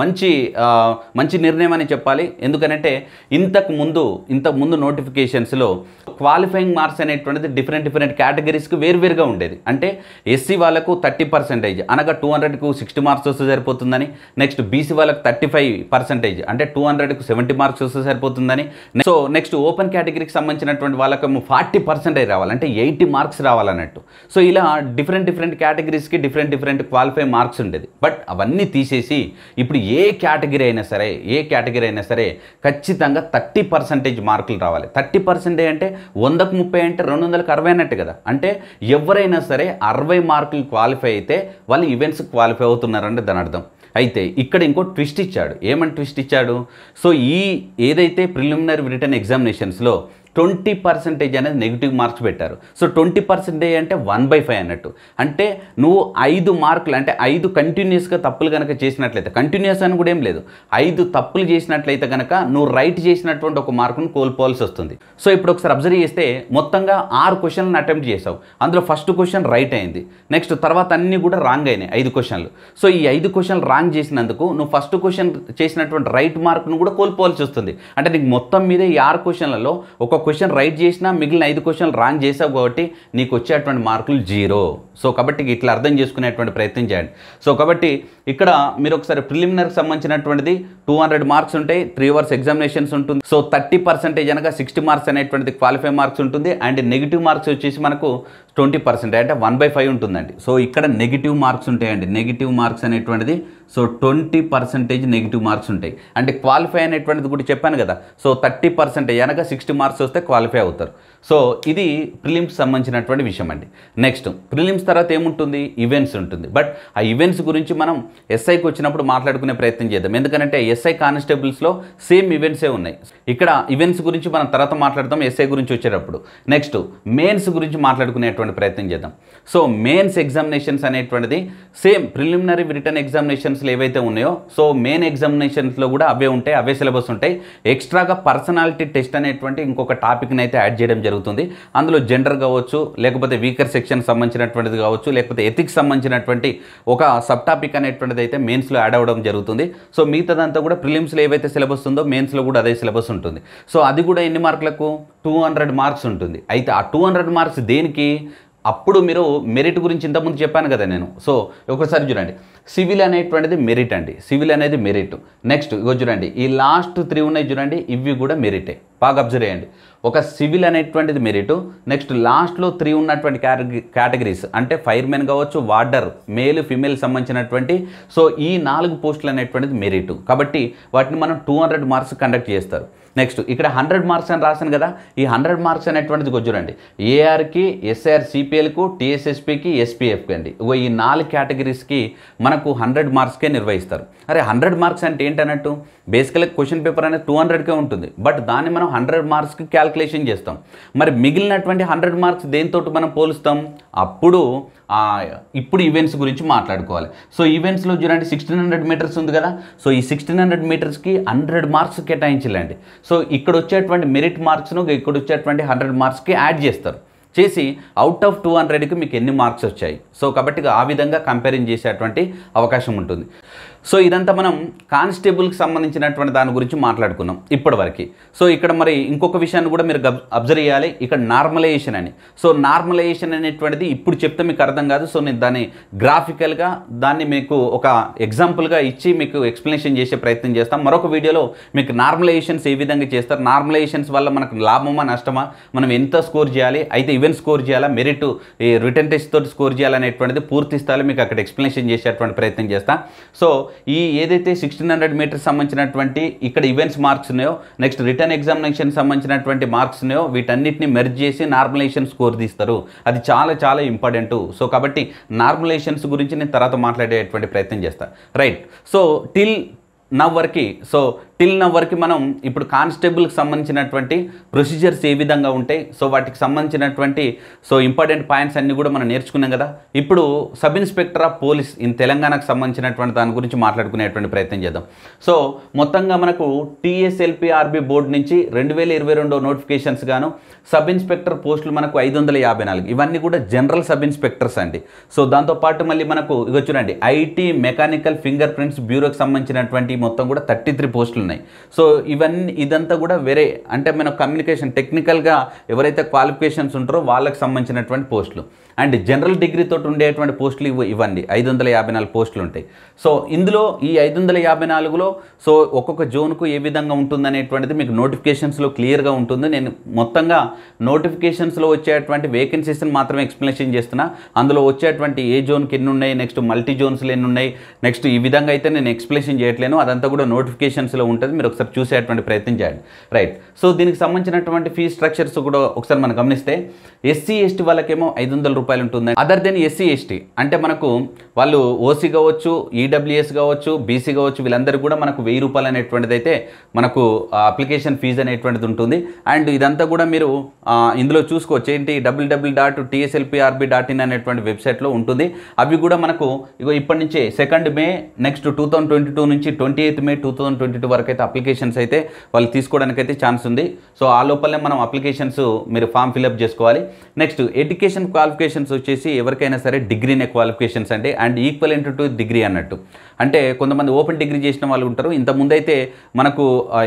Speaker 1: మంచి మంచి నిర్ణయం అని చెప్పాలి ఎందుకనంటే ఇంతకు ముందు ఇంతకు ముందు నోటిఫికేషన్స్లో క్వాలిఫైయింగ్ మార్క్స్ అనేటువంటిది డిఫరెంట్ డిఫరెంట్ కేటగిరీస్కి వేరువేరుగా ఉండేది అంటే ఎస్సీ వాళ్ళకు థర్టీ పర్సెంటేజ్ అనగా టూ హండ్రెడ్కు సిక్స్టీ మార్క్స్ వస్తే సరిపోతుందని నెక్స్ట్ బీసీ వాళ్ళకు థర్టీ ఫైవ్ పర్సెంటేజ్ అంటే టూ హండ్రెడ్కు సెవెంటీ మార్క్స్ వస్తే సరిపోతుందని సో నెక్స్ట్ ఓపెన్ కేటగిరీకి సంబంధించినటువంటి వాళ్ళకేమో ఫార్టీ పర్సెంటేజ్ రావాలంటే ఎయిటీ మార్క్స్ రావాలన్నట్టు సో ఇలా డిఫరెంట్ డిఫరెంట్ కేటగిరీస్కి డిఫరెంట్ డిఫరెంట్ క్వాలిఫై మార్క్స్ ఉండేది బట్ అవన్నీ తీసేసి ఇప్పుడు ఏ కేటగిరీ అయినా సరే ఏ కేటగిరీ అయినా సరే ఖచ్చితంగా థర్టీ పర్సెంటేజ్ మార్కులు రావాలి థర్టీ పర్సెంటేజ్ అంటే వందకు ముప్పై అంటే రెండు వందలకు అరవై అన్నట్టు కదా అంటే ఎవరైనా సరే అరవై మార్కులు క్వాలిఫై అయితే వాళ్ళు ఈవెంట్స్ క్వాలిఫై అవుతున్నారంటే దాని అర్థం అయితే ఇక్కడ ఇంకో ట్విస్ట్ ఇచ్చాడు ఏమని ట్విస్ట్ ఇచ్చాడు సో ఈ ఏదైతే ప్రిలిమినరీ రిటర్న్ ఎగ్జామినేషన్స్లో ట్వంటీ పర్సెంటేజ్ అనేది నెగిటివ్ మార్క్స్ పెట్టారు సో ట్వంటీ పర్సెంటేజ్ అంటే వన్ బై ఫైవ్ అన్నట్టు అంటే నువ్వు ఐదు మార్కులు అంటే ఐదు కంటిన్యూస్గా తప్పులు కనుక చేసినట్లయితే కంటిన్యూస్ అని కూడా ఏం లేదు ఐదు తప్పులు చేసినట్లయితే కనుక నువ్వు రైట్ చేసినటువంటి ఒక మార్కును కోల్పోవాల్సి వస్తుంది సో ఇప్పుడు ఒకసారి అబ్జర్వ్ చేస్తే మొత్తంగా ఆరు క్వశ్చన్లను అటెంప్ట్ చేసావు అందులో ఫస్ట్ క్వశ్చన్ రైట్ అయింది నెక్స్ట్ తర్వాత అన్నీ కూడా రాంగ్ అయినాయి ఐదు క్వశ్చన్లు సో ఈ ఐదు క్వశ్చన్లు రాంగ్ చేసినందుకు నువ్వు ఫస్ట్ క్వశ్చన్ చేసినటువంటి రైట్ మార్కును కూడా కోల్పోవాల్సి వస్తుంది అంటే నీకు మొత్తం మీద ఈ ఆరు క్వశ్చన్లలో ఒక్కొక్క క్వశ్చన్ రైట్ చేసినా మిగిలిన ఐదు క్వశ్చన్లు రాంగ్ చేసావు కాబట్టి నీకు వచ్చేటువంటి మార్కులు జీరో సో కాబట్టి ఇట్లా అర్థం చేసుకునేటువంటి ప్రయత్నం చేయండి సో కాబట్టి ఇక్కడ మీరు ఒకసారి ప్రిలిమినరీకి సంబంధించినటువంటిది టూ హండ్రెడ్ మార్క్స్ ఉంటాయి త్రీ అవర్స్ ఎగ్జామినేషన్స్ ఉంటుంది సో థర్టీ పర్సెంటేజ్ అనగా సిక్స్టీ మార్క్స్ అనేటువంటిది క్వాలిఫై మార్క్స్ ఉంటుంది అండ్ నెగిటివ్ మార్క్స్ వచ్చేసి మనకు ట్వంటీ పర్సెంట్ అంటే వన్ బై ఫైవ్ ఉంటుందండి సో ఇక్కడ నెగిటివ్ మార్క్స్ ఉంటాయండి నెగిటివ్ మార్క్స్ అనేటువంటిది so twenty percentage negative marks ఉంటాయి అంటే క్వాలిఫై అనేటువంటిది కూడా చెప్పాను కదా సో థర్టీ పర్సెంటేజ్ అనగా సిక్స్టీ మార్క్స్ వస్తే క్వాలిఫై అవుతారు సో ఇది ప్రిలిమ్స్ సంబంధించినటువంటి విషయం అండి నెక్స్ట్ ప్రిలిమ్స్ తర్వాత ఏముంటుంది ఈవెంట్స్ ఉంటుంది బట్ ఆ ఈవెంట్స్ గురించి మనం ఎస్ఐకి వచ్చినప్పుడు మాట్లాడుకునే ప్రయత్నం చేద్దాం ఎందుకంటే ఎస్ఐ కానిస్టేబుల్స్లో సేమ్ ఈవెంట్సే ఉన్నాయి ఇక్కడ ఈవెంట్స్ గురించి మనం తర్వాత మాట్లాడతాం ఎస్ఐ గురించి వచ్చేటప్పుడు నెక్స్ట్ మెయిన్స్ గురించి మాట్లాడుకునేటువంటి ప్రయత్నం చేద్దాం సో మెయిన్స్ ఎగ్జామినేషన్స్ అనేటువంటిది సేమ్ ప్రిలిమినరీ రిటర్న్ ఎగ్జామినేషన్స్లో ఏవైతే ఉన్నాయో సో మెయిన్ ఎగ్జామినేషన్స్లో కూడా అవే ఉంటాయి అవే సిలబస్ ఉంటాయి ఎక్స్ట్రాగా పర్సనాలిటీ టెస్ట్ అనేటువంటి ఇంకొక టాపిక్ని అయితే యాడ్ చేయడం జరుగుతుంది జరుగుతుంది అందులో జెండర్ కావచ్చు లేకపోతే వీకర్ సెక్షన్ సంబంధించినటువంటిది కావచ్చు లేకపోతే ఎథిక్స్ సంబంధించినటువంటి ఒక సబ్ టాపిక్ అనేటువంటిది అయితే మెయిన్స్లో యాడ్ అవ్వడం జరుగుతుంది సో మిగతాదంతా కూడా ప్రిలిమ్స్లో ఏవైతే సిలబస్ ఉందో మెయిన్స్లో కూడా అదే సిలబస్ ఉంటుంది సో అది కూడా ఎన్ని మార్కులకు టూ హండ్రెడ్ మార్క్స్ ఉంటుంది అయితే ఆ టూ హండ్రెడ్ మార్క్స్ దేనికి అప్పుడు మీరు మెరిట్ గురించి ఇంతకుముందు చెప్పాను కదా నేను సో ఒకసారి చూడండి సివిల్ అనేటువంటిది మెరిట్ అండి సివిల్ అనేది మెరిట్ నెక్స్ట్ ఇగో చూడండి ఈ లాస్ట్ త్రీ ఉన్నాయి చూడండి ఇవి కూడా మెరిటే బాగా అబ్జర్వ్ చేయండి ఒక సివిల్ అనేటువంటిది మెరిట్ నెక్స్ట్ లాస్ట్లో త్రీ ఉన్నటువంటి క్యాటగిరీస్ అంటే ఫైర్మెన్ కావచ్చు వార్డర్ మేల్ ఫిమేల్ సంబంధించినటువంటి సో ఈ నాలుగు పోస్టులు అనేటువంటిది మెరిట్ కాబట్టి వాటిని మనం టూ హండ్రెడ్ మార్క్స్ కండక్ట్ చేస్తారు నెక్స్ట్ ఇక్కడ హండ్రెడ్ మార్క్స్ అని రాశాను కదా ఈ హండ్రెడ్ మార్క్స్ అనేటువంటిది చూడండి ఏఆర్కి ఎస్ఆర్ సిపిఎల్కు టీఎస్ఎస్పికి ఎస్పీఎఫ్కి అండి ఈ నాలుగు కేటగిరీస్కి మనకు హండ్రెడ్ మార్క్స్కే నిర్వహిస్తారు అరే హండ్రెడ్ మార్క్స్ అంటే ఏంటన్నట్టు బేసికల్గా క్వశ్చన్ పేపర్ అనేది టూ హండ్రెడ్కే ఉంటుంది బట్ దాన్ని మనం హండ్రెడ్ మార్క్స్కి క్యాల్కులేషన్ చేస్తాం మరి మిగిలినటువంటి హండ్రెడ్ మార్క్స్ దేంతో మనం పోలుస్తాం అప్పుడు ఇప్పుడు ఈవెంట్స్ గురించి మాట్లాడుకోవాలి సో ఈవెంట్స్లో చూడండి సిక్స్టీన్ హండ్రెడ్ మీటర్స్ ఉంది కదా సో ఈ సిక్స్టీన్ హండ్రెడ్ మీటర్స్కి హండ్రెడ్ మార్క్స్ కేటాయించలేండి సో ఇక్కడ వచ్చేటువంటి మెరిట్ మార్క్స్ను ఇక్కడ వచ్చేటువంటి హండ్రెడ్ మార్క్స్కి యాడ్ చేస్తారు చేసి అవుట్ ఆఫ్ టూ హండ్రెడ్కి మీకు ఎన్ని మార్క్స్ వచ్చాయి సో కాబట్టి ఆ విధంగా కంపేరింగ్ చేసేటువంటి అవకాశం ఉంటుంది సో ఇదంతా మనం కానిస్టేబుల్కి సంబంధించినటువంటి దాని గురించి మాట్లాడుకున్నాం ఇప్పటివరకు సో ఇక్కడ మరి ఇంకొక విషయాన్ని కూడా మీరు అబ్జర్వ్ చేయాలి ఇక్కడ నార్మలైజేషన్ అని సో నార్మలైజేషన్ అనేటువంటిది ఇప్పుడు చెప్తే మీకు అర్థం కాదు సో నేను దాన్ని గ్రాఫికల్గా దాన్ని మీకు ఒక ఎగ్జాంపుల్గా ఇచ్చి మీకు ఎక్స్ప్లెనేషన్ చేసే ప్రయత్నం చేస్తాం మరొక వీడియోలో మీకు నార్మలైజేషన్స్ ఏ విధంగా చేస్తారు నార్మలైజేషన్స్ వల్ల మనకు లాభమా నష్టమా మనం ఎంత స్కోర్ చేయాలి అయితే ఈవెంట్ స్కోర్ చేయాలా మెరిట్ రిటర్న్ టెస్ట్ తోటి స్కోర్ చేయాలని అనేటువంటిది పూర్తి స్థాయిలో మీకు అక్కడ ఎక్స్ప్లెనేషన్ చేసేటువంటి ప్రయత్నం చేస్తా సో ఈ ఏదైతే సిక్స్టీన్ హండ్రెడ్ మీటర్స్ సంబంధించినటువంటి ఇక్కడ ఈవెంట్స్ మార్క్స్ ఉన్నాయో నెక్స్ట్ రిటర్న్ ఎగ్జామినేషన్ సంబంధించినటువంటి మార్క్స్ ఉన్నాయో వీటన్నిటిని మెర్జ్ చేసి నార్మలైజేషన్ స్కోర్ తీస్తారు అది చాలా చాలా ఇంపార్టెంట్ సో కాబట్టి నార్మలైజేషన్స్ గురించి నేను తర్వాత మాట్లాడేటువంటి ప్రయత్నం చేస్తాను రైట్ సో టిల్ నవ్ వరకు సో టిల్ నవర్కి వరకు మనం ఇప్పుడు కానిస్టేబుల్కి సంబంధించినటువంటి ప్రొసీజర్స్ ఏ విధంగా ఉంటాయి సో వాటికి సంబంధించినటువంటి సో ఇంపార్టెంట్ పాయింట్స్ అన్నీ కూడా మనం నేర్చుకున్నాం కదా ఇప్పుడు sub inspector of police in తెలంగాణకు సంబంధించినటువంటి దాని గురించి మాట్లాడుకునేటువంటి ప్రయత్నం చేద్దాం సో మొత్తంగా మనకు టీఎస్ఎల్పిఆర్బి బోర్డు నుంచి రెండు వేల ఇరవై రెండో నోటిఫికేషన్స్ గాను సబ్ ఇన్స్పెక్టర్ పోస్టులు మనకు ఐదు వందల యాభై నాలుగు ఇవన్నీ కూడా జనరల్ సబ్ ఇన్స్పెక్టర్స్ అండి సో దాంతోపాటు మళ్ళీ మనకు ఇక చూడండి ఐటీ మెకానికల్ ఫింగర్ ప్రింట్స్ బ్యూరోకి సంబంధించినటువంటి మొత్తం కూడా థర్టీ త్రీ పోస్టులు ఉన్నాయి ఉన్నాయి సో ఇవన్నీ ఇదంతా కూడా వేరే అంటే మనం కమ్యూనికేషన్ టెక్నికల్గా ఎవరైతే క్వాలిఫికేషన్స్ ఉంటారో వాళ్ళకి సంబంధించినటువంటి పోస్టులు అండ్ జనరల్ డిగ్రీతో ఉండేటువంటి పోస్టులు ఇవ్వ ఇవ్వండి ఐదు వందల యాభై నాలుగు పోస్టులు ఉంటాయి సో ఇందులో ఈ ఐదు వందల యాభై నాలుగులో సో ఒక్కొక్క జోన్కు ఏ విధంగా ఉంటుందనేటువంటిది మీకు నోటిఫికేషన్స్లో క్లియర్గా ఉంటుంది నేను మొత్తంగా నోటిఫికేషన్స్లో వచ్చేటువంటి వేకెన్సీస్ని మాత్రమే ఎక్స్ప్లెనేషన్ చేస్తున్నా అందులో వచ్చేటువంటి ఏ జోన్కి ఎన్ని ఉన్నాయి నెక్స్ట్ మల్టీ జోన్స్లు ఎన్ని ఉన్నాయి నెక్స్ట్ ఈ విధంగా అయితే నేను ఎక్స్ప్లెనేషన్ చేయట్లేను అదంతా కూడా నోటిఫికేషన్స్లో ఉంటుంది మీరు ఒకసారి చూసేటువంటి ప్రయత్నం చేయండి రైట్ సో దీనికి సంబంధించినటువంటి ఫీ స్ట్రక్చర్స్ కూడా ఒకసారి మనం గమనిస్తే ఎస్సీ ఎస్టీ వాళ్ళకేమో ఐదు వందల రూపాయలు ఉంటుంది అదర్ దెన్ ఎస్సీ ఎస్టీ అంటే మనకు వాళ్ళు ఓసీ కావచ్చు ఈడబ్ల్యూఎస్ e కావచ్చు బీసీ కావచ్చు వీళ్ళందరూ కూడా మనకు వెయ్యి రూపాయలు అనేటువంటిది అయితే మనకు అప్లికేషన్ ఫీజు అనేటువంటిది ఉంటుంది అండ్ ఇదంతా కూడా మీరు ఇందులో చూసుకోవచ్చు ఏంటి డబ్ల్యూడబ్ల్యూ డాట్ డాట్ ఇన్ అనేటువంటి వెబ్సైట్లో ఉంటుంది అవి కూడా మనకు ఇగో ఇప్పటి నుంచే second May next two twenty two నుంచి twenty May two thousand twenty two వరకు అయితే అప్లికేషన్స్ అయితే వాళ్ళు తీసుకోవడానికి అయితే ఛాన్స్ ఉంది సో ఆ లోపలనే మనం అప్లికేషన్స్ మీరు ఫామ్ ఫిల్అప్ చేసుకోవాలి నెక్స్ట్ ఎడ్యుకేషన్ క్వాలిఫికేషన్ క్వాలిఫికేషన్స్ వచ్చేసి ఎవరికైనా సరే డిగ్రీనే క్వాలిఫికేషన్స్ అండి and equal equivalent to degree అన్నట్టు అంటే కొంతమంది ఓపెన్ డిగ్రీ చేసిన వాళ్ళు ఉంటారు ఇంతకుముందైతే మనకు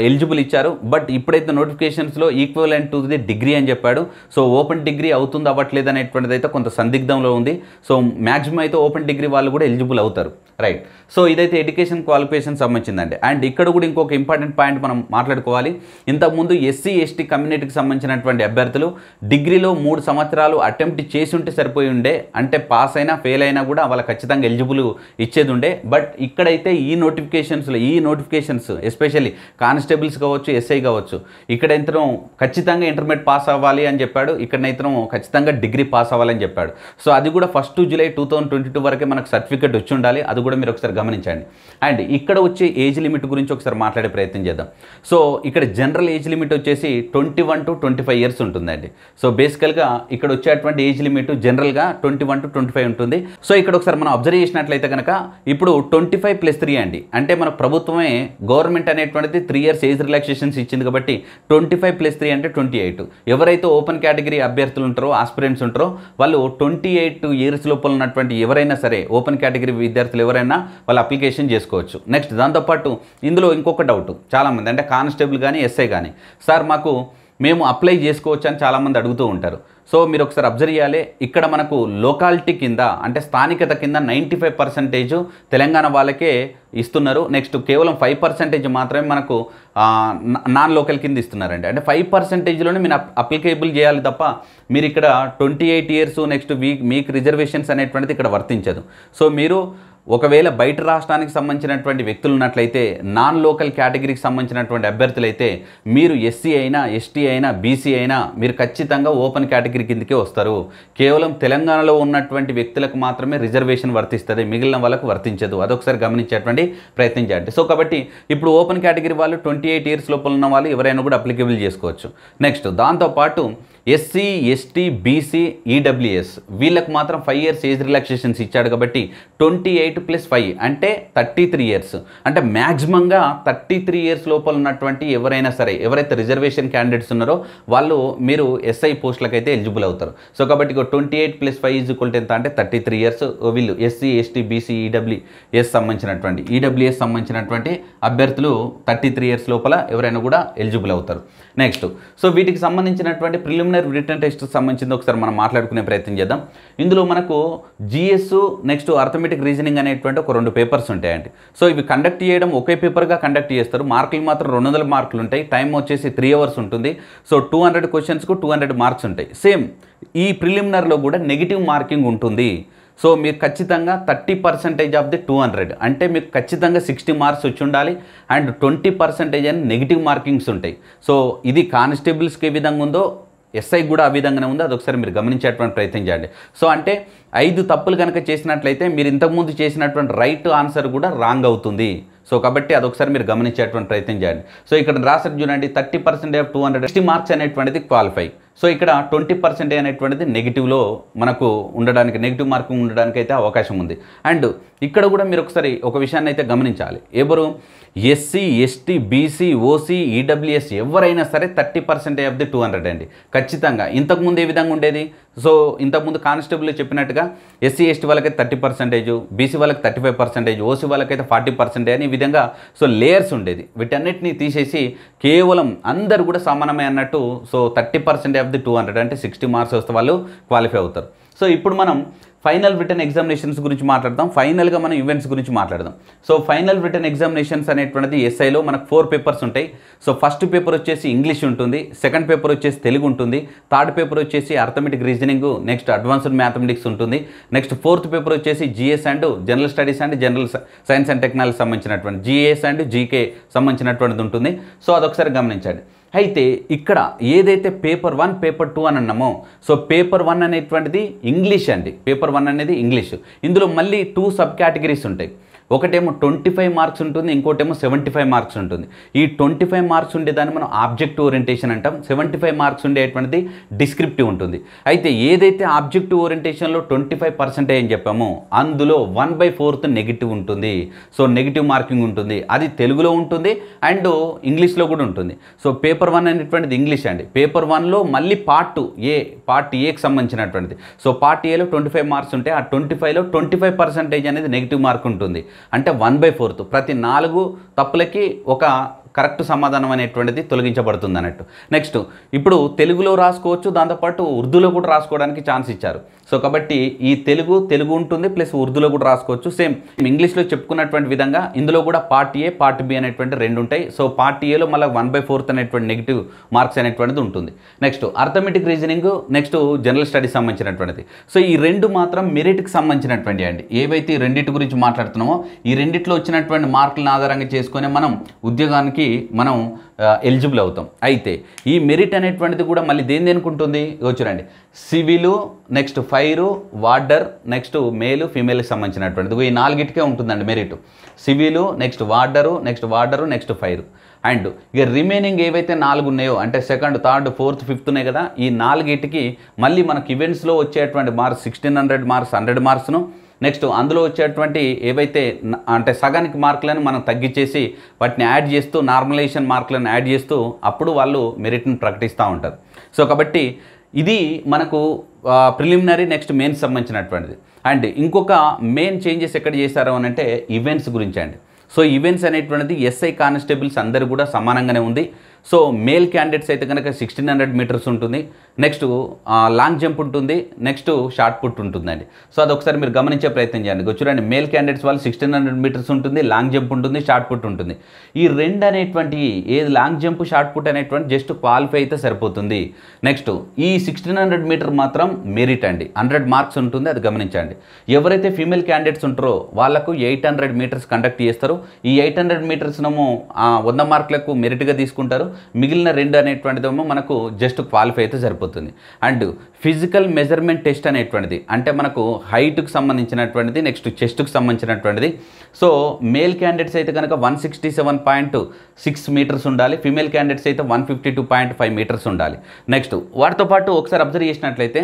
Speaker 1: ఎలిజిబుల్ ఇచ్చారు బట్ ఇప్పుడైతే నోటిఫికేషన్స్లో ఈక్వలెంట్ టు ది డిగ్రీ అని చెప్పాడు సో ఓపెన్ డిగ్రీ అవుతుంది అవ్వట్లేదు అనేటువంటిది అయితే కొంత సందిగ్ధంలో ఉంది సో మ్యాక్సిమం అయితే ఓపెన్ డిగ్రీ వాళ్ళు కూడా ఎలిజిబుల్ అవుతారు రైట్ సో ఇదైతే ఎడ్యుకేషన్ క్వాలిఫికేషన్ సంబంధించిందండి అండ్ ఇక్కడ కూడా ఇంకొక ఇంపార్టెంట్ పాయింట్ మనం మాట్లాడుకోవాలి ఇంతకుముందు ఎస్సీ ఎస్టీ కమ్యూనిటీకి సంబంధించినటువంటి అభ్యర్థులు డిగ్రీలో మూడు సంవత్సరాలు అటెంప్ట్ చేసి ఉంటే సరిపోయి ఉండే అంటే పాస్ అయినా ఫెయిల్ అయినా కూడా వాళ్ళ ఖచ్చితంగా ఎలిజిబుల్ ఇచ్చేది ఉండే బట్ ఇక్కడైతే ఈ నోటిఫికేషన్స్లో ఈ నోటిఫికేషన్స్ ఎస్పెషల్లీ కానిస్టేబుల్స్ కావచ్చు ఎస్ఐ కావచ్చు ఇక్కడ ఇతను ఖచ్చితంగా ఇంటర్మీడియట్ పాస్ అవ్వాలి అని చెప్పాడు ఇక్కడ ఇతను ఖచ్చితంగా డిగ్రీ పాస్ అవ్వాలని చెప్పాడు సో అది కూడా first July two thousand twenty two వరకే మనకు సర్టిఫికేట్ వచ్చి ఉండాలి అది కూడా మీరు ఒకసారి గమనించండి అండ్ ఇక్కడ వచ్చే ఏజ్ లిమిట్ గురించి ఒకసారి మాట్లాడే ప్రయత్నం చేద్దాం సో ఇక్కడ జనరల్ ఏజ్ లిమిట్ వచ్చేసి twenty one to twenty five years ఉంటుందండి సో బేసికల్గా ఇక్కడ వచ్చేటువంటి ఏజ్ లిమిట్ జనరల్గా twenty one to twenty five ఉంటుంది సో ఇక్కడ ఒకసారి మనం అబ్జర్వ్ చేసినట్లయితే కనుక ఇప్పుడు ట్వంటీ ఫైవ్ ప్లస్ త్రీ అండి అంటే మన ప్రభుత్వమే గవర్నమెంట్ అనేటువంటిది త్రీ ఇయర్స్ ఏజ్ రిలాక్సేషన్స్ ఇచ్చింది కాబట్టి ట్వంటీ ఫైవ్ ప్లస్ త్రీ అంటే ట్వంటీ ఎయిట్ ఎవరైతే ఓపెన్ కేటగిరీ అభ్యర్థులు ఉంటారో ఆస్పిరెంట్స్ ఉంటారో వాళ్ళు ట్వంటీ ఎయిట్ ఇయర్స్ లోపల ఉన్నటువంటి ఎవరైనా సరే ఓపెన్ కేటగిరీ విద్యార్థులు ఎవరైనా వాళ్ళు అప్లికేషన్ చేసుకోవచ్చు నెక్స్ట్ దాంతోపాటు ఇందులో ఇంకొక డౌట్ చాలామంది అంటే కానిస్టేబుల్ కానీ ఎస్ఐ కానీ సార్ మాకు మేము అప్లై చేసుకోవచ్చు అని చాలామంది అడుగుతూ ఉంటారు సో మీరు ఒకసారి అబ్జర్వ్ చేయాలి ఇక్కడ మనకు లోకాలిటీ కింద అంటే స్థానికత కింద నైంటీ ఫైవ్ పర్సెంటేజ్ తెలంగాణ వాళ్ళకే ఇస్తున్నారు నెక్స్ట్ కేవలం ఫైవ్ పర్సెంటేజ్ మాత్రమే మనకు నాన్ లోకల్ కింద ఇస్తున్నారండి అంటే ఫైవ్ పర్సెంటేజ్లోనే మీరు అప్లికేబుల్ చేయాలి తప్ప మీరు ఇక్కడ twenty eight years next week మీకు రిజర్వేషన్స్ అనేటువంటిది ఇక్కడ వర్తించదు సో మీరు ఒకవేళ బయట రాష్ట్రానికి సంబంధించినటువంటి వ్యక్తులు ఉన్నట్లయితే నాన్ లోకల్ కేటగిరీకి సంబంధించినటువంటి అభ్యర్థులైతే మీరు ఎస్సీ అయినా ఎస్టీ అయినా బీసీ అయినా మీరు ఖచ్చితంగా ఓపెన్ కేటగిరీ కిందకే వస్తారు కేవలం తెలంగాణలో ఉన్నటువంటి వ్యక్తులకు మాత్రమే రిజర్వేషన్ వర్తిస్తుంది మిగిలిన వాళ్ళకు వర్తించదు అదొకసారి గమనించేటువంటి ప్రయత్నం చేయండి సో కాబట్టి ఇప్పుడు ఓపెన్ కేటగిరీ వాళ్ళు ట్వంటీ ఎయిట్ ఇయర్స్ లోపల ఉన్న వాళ్ళు ఎవరైనా కూడా అప్లికబుల్ చేసుకోవచ్చు నెక్స్ట్ దాంతోపాటు ఎస్సీ ఎస్టీ బీసీ ఈడబ్ల్యూఎస్ వీళ్ళకు మాత్రం ఫైవ్ ఇయర్స్ ఏజ్ రిలాక్సేషన్స్ ఇచ్చాడు కాబట్టి ట్వంటీ ఎయిట్ ప్లస్ ఫైవ్ అంటే థర్టీ త్రీ ఇయర్స్ అంటే మ్యాక్సిమంగా థర్టీ త్రీ ఇయర్స్ లోపల ఉన్నటువంటి ఎవరైనా సరే ఎవరైతే రిజర్వేషన్ క్యాండిడేట్స్ ఉన్నారో వాళ్ళు మీరు ఎస్ఐ పోస్టులకైతే ఎలిజిబుల్ అవుతారు సో కాబట్టి twenty eight plus five is equal ఎంత అంటే థర్టీ త్రీ ఇయర్స్ వీళ్ళు ఎస్సీ ఎస్టీ బీసీ ఈడబ్ల్యూఎస్ సంబంధించినటువంటి ఈడబ్ల్యూఎస్ e సంబంధించినటువంటి అభ్యర్థులు థర్టీ త్రీ ఇయర్స్ లోపల ఎవరైనా కూడా ఎలిజిబుల్ అవుతారు నెక్స్ట్ సో వీటికి సంబంధించినటువంటి ప్రిలిమినరీ ఎగ్జామినర్ రిటర్న్ టెస్ట్ సంబంధించింది ఒకసారి మనం మాట్లాడుకునే ప్రయత్నం చేద్దాం ఇందులో మనకు జిఎస్ నెక్స్ట్ అర్థమెటిక్ రీజనింగ్ అనేటువంటి ఒక రెండు పేపర్స్ ఉంటాయండి సో ఇవి కండక్ట్ చేయడం ఒకే పేపర్గా కండక్ట్ చేస్తారు మార్కులు మాత్రం రెండు వందల మార్కులు ఉంటాయి టైం వచ్చేసి త్రీ అవర్స్ ఉంటుంది సో టూ హండ్రెడ్ క్వశ్చన్స్కు టూ హండ్రెడ్ మార్క్స్ ఉంటాయి సేమ్ ఈ ప్రిలిమినర్లో కూడా నెగిటివ్ మార్కింగ్ ఉంటుంది సో మీరు ఖచ్చితంగా thirty percentage of the two hundred అంటే మీకు ఖచ్చితంగా సిక్స్టీ మార్క్స్ వచ్చి ఉండాలి అండ్ ట్వంటీ పర్సెంటేజ్ అని నెగిటివ్ మార్కింగ్స్ ఉంటాయి సో ఇది కానిస్టేబుల్స్కి ఏ విధంగా ఉందో ఎస్ఐ కూడా ఆ విధంగానే ఉంది అదొకసారి మీరు గమనించేటువంటి ప్రయత్నం చేయండి సో అంటే ఐదు తప్పులు కనుక చేసినట్లయితే మీరు ఇంతకుముందు చేసినటువంటి రైట్ ఆన్సర్ కూడా రాంగ్ అవుతుంది సో కాబట్టి అదొకసారి మీరు గమనించేటువంటి ప్రయత్నం చేయండి సో ఇక్కడ రాసిన చూడండి thirty percent of two hundred marks అనేటువంటిది క్వాలిఫై సో ఇక్కడ ట్వంటీ పర్సెంట్ అనేటువంటిది నెగిటివ్లో మనకు ఉండడానికి నెగిటివ్ మార్కు ఉండడానికి అయితే అవకాశం ఉంది అండ్ ఇక్కడ కూడా మీరు ఒకసారి ఒక విషయాన్ని అయితే గమనించాలి ఎవరు SC ST BC OC EWS ఎవరైనా సరే thirty percent of the two hundred అండి ఖచ్చితంగా ఇంతకుముందు ఏ విధంగా ఉండేది సో ఇంతకుముందు కానిస్టేబుల్ చెప్పినట్టుగా ఎస్సీ ఎస్టీ వాళ్ళకైతే థర్టీ పర్సెంటేజ్ బీసీ వాళ్ళకి థర్టీ ఫైవ్ పర్సెంటేజ్ ఓసీ వాళ్ళకైతే ఫార్టీ పర్సెంట్ అని ఈ విధంగా సో లేయర్స్ ఉండేది వీటన్నిటిని తీసేసి కేవలం అందరు కూడా సమానమే అన్నట్టు so thirty percent of the two hundred అంటే సిక్స్టీ మార్క్స్ వస్తే వాళ్ళు క్వాలిఫై అవుతారు సో ఇప్పుడు మనం ఫైనల్ రిటర్న్ ఎగ్జామినేషన్స్ గురించి మాట్లాడదాం ఫైనల్గా మనం ఈవెంట్స్ గురించి మాట్లాడదాం సో ఫైనల్ రిటర్న్ ఎగ్జామినేషన్స్ అనేటువంటిది ఎస్ఐలో మనకు ఫోర్ పేపర్స్ ఉంటాయి సో ఫస్ట్ పేపర్ వచ్చేసి ఇంగ్లీష్ ఉంటుంది సెకండ్ పేపర్ వచ్చేసి తెలుగు ఉంటుంది థర్డ్ పేపర్ వచ్చేసి arithmetic reasoning next advanced mathematics ఉంటుంది నెక్స్ట్ ఫోర్త్ పేపర్ వచ్చేసి GS and general studies and general science and technology సంబంధించినటువంటి జిఎస్ అండ్ జీకే సంబంధించినటువంటిది ఉంటుంది సో అదొకసారి గమనించండి అయితే ఇక్కడ ఏదైతే పేపర్ వన్ పేపర్ టూ అని అన్నామో సో పేపర్ వన్ అనేటువంటిది ఇంగ్లీష్ అండి పేపర్ వన్ అనేది ఇంగ్లీష్ ఇందులో మళ్ళీ టూ సబ్ కేటగిరీస్ ఉంటాయి ఒకటేమో ట్వంటీ ఫైవ్ మార్క్స్ ఉంటుంది ఇంకోటేమో సెవెంటీ ఫైవ్ మార్క్స్ ఉంటుంది ఈ ట్వంటీ ఫైవ్ మార్క్స్ ఉండేదాన్ని మనం ఆబ్జెక్ట్ ఓరియంటేషన్ అంటాం సెవెంటీ ఫైవ్ మార్క్స్ ఉండేటువంటిది డిస్క్రిప్టివ్ ఉంటుంది అయితే ఏదైతే ఆబ్జెక్ట్ ఓరియంటేషన్లో ట్వంటీ ఫైవ్ పర్సెంటేజ్ అని చెప్పామో అందులో వన్ బై ఫోర్త్ నెగిటివ్ ఉంటుంది సో నెగిటివ్ మార్కింగ్ ఉంటుంది అది తెలుగులో ఉంటుంది అండ్ ఇంగ్లీష్లో కూడా ఉంటుంది సో పేపర్ వన్ అనేటువంటిది ఇంగ్లీష్ అండి పేపర్ వన్లో మళ్ళీ పార్ట్ టూ ఏ పార్ట్ ఏకి సంబంధించినటువంటిది సో పార్ట్ ఏలో ట్వంటీ ఫైవ్ మార్క్స్ ఉంటాయి ఆ ట్వంటీ ఫైవ్లో ట్వంటీ ఫైవ్ పర్సెంటేజ్ అనేది నెగిటివ్ మార్క్ ఉంటుంది అంటే వన్ బై ఫోర్త్ ప్రతి నాలుగు తప్పులకి ఒక కరెక్ట్ సమాధానం అనేటువంటిది తొలగించబడుతుంది అన్నట్టు నెక్స్ట్ ఇప్పుడు తెలుగులో రాసుకోవచ్చు దాంతోపాటు ఉర్దూలో కూడా రాసుకోవడానికి ఛాన్స్ ఇచ్చారు సో కాబట్టి ఈ తెలుగు తెలుగు ఉంటుంది ప్లస్ ఉర్దూలో కూడా రాసుకోవచ్చు సేమ్ ఇంగ్లీష్లో చెప్పుకున్నటువంటి విధంగా ఇందులో కూడా పార్ట్ ఏ పార్ట్ బి అనేటువంటి రెండు ఉంటాయి సో పార్ట్ ఏలో మళ్ళీ వన్ బై ఫోర్త్ అనేటువంటి నెగిటివ్ మార్క్స్ అనేటువంటిది ఉంటుంది next arithmetic reasoning next general studies సంబంధించినటువంటిది సో ఈ రెండు మాత్రం మెరిట్కి సంబంధించినటువంటి అండి ఏవైతే రెండింటి గురించి మాట్లాడుతున్నామో ఈ రెండిట్లో వచ్చినటువంటి మార్కులను ఆధారంగా చేసుకునే మనం ఉద్యోగానికి మనం ఎలిజిబుల్ అవుతాం అయితే ఈ మెరిట్ అనేటువంటిది కూడా మళ్ళీ దేని దేనుకుంటుంది చూడండి civil next fire warder next male ఫీమేల్కి సంబంధించినటువంటిది ఈ నాలుగిటికే ఉంటుందండి merit civil next warder next warder next fire and ఇక రిమైనింగ్ ఏవైతే నాలుగు ఉన్నాయో అంటే సెకండ్ థర్డ్ ఫోర్త్ ఫిఫ్త్ ఉన్నాయి కదా ఈ నాలుగిటికి మళ్ళీ మనకి ఈవెంట్స్లో వచ్చేటువంటి marks sixteen hundred marks hundred మార్క్స్ను నెక్స్ట్ అందులో వచ్చేటువంటి ఏవైతే అంటే సగానికి మార్కులను మనం తగ్గించేసి వాటిని యాడ్ చేస్తూ నార్మలైజేషన్ మార్కులను యాడ్ చేస్తూ అప్పుడు వాళ్ళు మెరిట్ని ప్రకటిస్తూ ఉంటారు సో కాబట్టి ఇది మనకు ప్రిలిమినరీ నెక్స్ట్ మెయిన్ సంబంధించినటువంటిది అండ్ ఇంకొక మెయిన్ చేంజెస్ ఎక్కడ చేశారు అని అంటే ఈవెంట్స్ గురించి అండి సో ఈవెంట్స్ అనేటువంటిది ఎస్ఐ కానిస్టేబుల్స్ అందరూ కూడా సమానంగానే ఉంది సో మేల్ క్యాండిడేట్స్ అయితే కనుక సిక్స్టీన్ హండ్రెడ్ మీటర్స్ ఉంటుంది నెక్స్ట్ లాంగ్ జంప్ ఉంటుంది నెక్స్ట్ షార్ట్ పుట్ ఉంటుందండి సో అది ఒకసారి మీరు గమనించే ప్రయత్నం చేయండి చూడండి మేల్ క్యాండిడేట్స్ వాళ్ళు సిక్స్టీన్ హండ్రెడ్ మీటర్స్ ఉంటుంది లాంగ్ జంప్ ఉంటుంది షార్ట్ పుట్ ఉంటుంది ఈ రెండు అనేటువంటి ఏది లాంగ్ జంప్ షార్ట్ పుట్ అనేటువంటి జస్ట్ క్వాలిఫై అయితే సరిపోతుంది నెక్స్ట్ ఈ సిక్స్టీన్ హండ్రెడ్ మీటర్ మాత్రం మెరిట్ అండి హండ్రెడ్ మార్క్స్ ఉంటుంది అది గమనించండి ఎవరైతే ఫీమేల్ క్యాండిడేట్స్ ఉంటారో వాళ్ళకు ఎయిట్ హండ్రెడ్ మీటర్స్ కండక్ట్ చేస్తారు ఈ ఎయిట్ హండ్రెడ్ మీటర్స్నము వంద మార్కులకు మెరిట్గా తీసుకుంటారు మిగిలిన రెండు అనేటువంటిదేమో మనకు జస్ట్ క్వాలిఫై అయితే సరిపోతుంది అండ్ ఫిజికల్ మెజర్మెంట్ టెస్ట్ అనేటువంటిది అంటే మనకు హైట్కు సంబంధించినటువంటిది నెక్స్ట్ చెస్ట్కు సంబంధించినటువంటిది సో మేల్ క్యాండిడేట్స్ అయితే కనుక one sixty seven point six metres ఉండాలి ఫిమేల్ క్యాండిడేట్స్ అయితే one fifty two point five metres ఉండాలి నెక్స్ట్ వాటితో పాటు ఒకసారి అబ్జర్వ్ చేసినట్లయితే